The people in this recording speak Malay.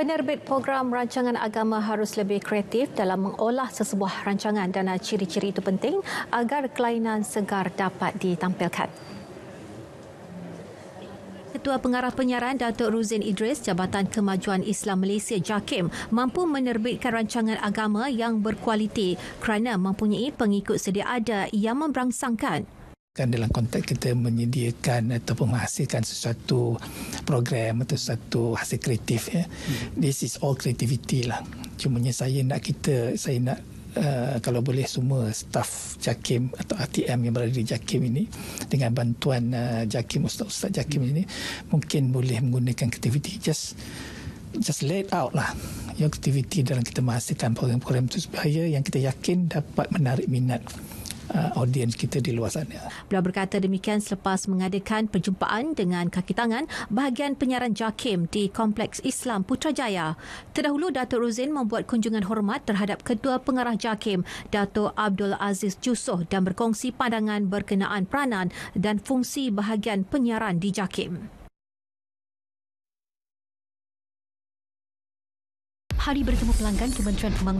Penerbit program rancangan agama harus lebih kreatif dalam mengolah sesebuah rancangan dan ciri-ciri itu penting agar kelainan segar dapat ditampilkan. Ketua Pengarah Penyiaran Datuk Ruzin Idris Jabatan Kemajuan Islam Malaysia JAKIM mampu menerbitkan rancangan agama yang berkualiti kerana mempunyai pengikut sedia ada yang memberangsangkan kan dalam konteks kita menyediakan atau menghasilkan sesuatu program atau sesuatu hasil kreatif ya. Hmm. This is all creativity lah. Cumanya saya nak kita saya nak Uh, kalau boleh semua staf JAKIM atau ATM yang berada di JAKIM ini dengan bantuan uh, JAKIM Ustaz-Ustaz JAKIM ini mungkin boleh menggunakan aktiviti just just laid out lah Yang aktiviti dalam kita menghasilkan program-program itu supaya yang kita yakin dapat menarik minat uh, audiens kita di luar sana. Beliau berkata demikian selepas mengadakan perjumpaan dengan kaki tangan bahagian penyiaran JAKIM di Kompleks Islam Putrajaya. Terdahulu, Dato' Ruzin membuat kunjungan hormat terhadap Ketua Pengarah JAKIM, Dato' Abdul Aziz Jusoh dan berkongsi pandangan berkenaan peranan dan fungsi bahagian penyiaran di JAKIM. Hari bertemu pelanggan Kementerian Pembangunan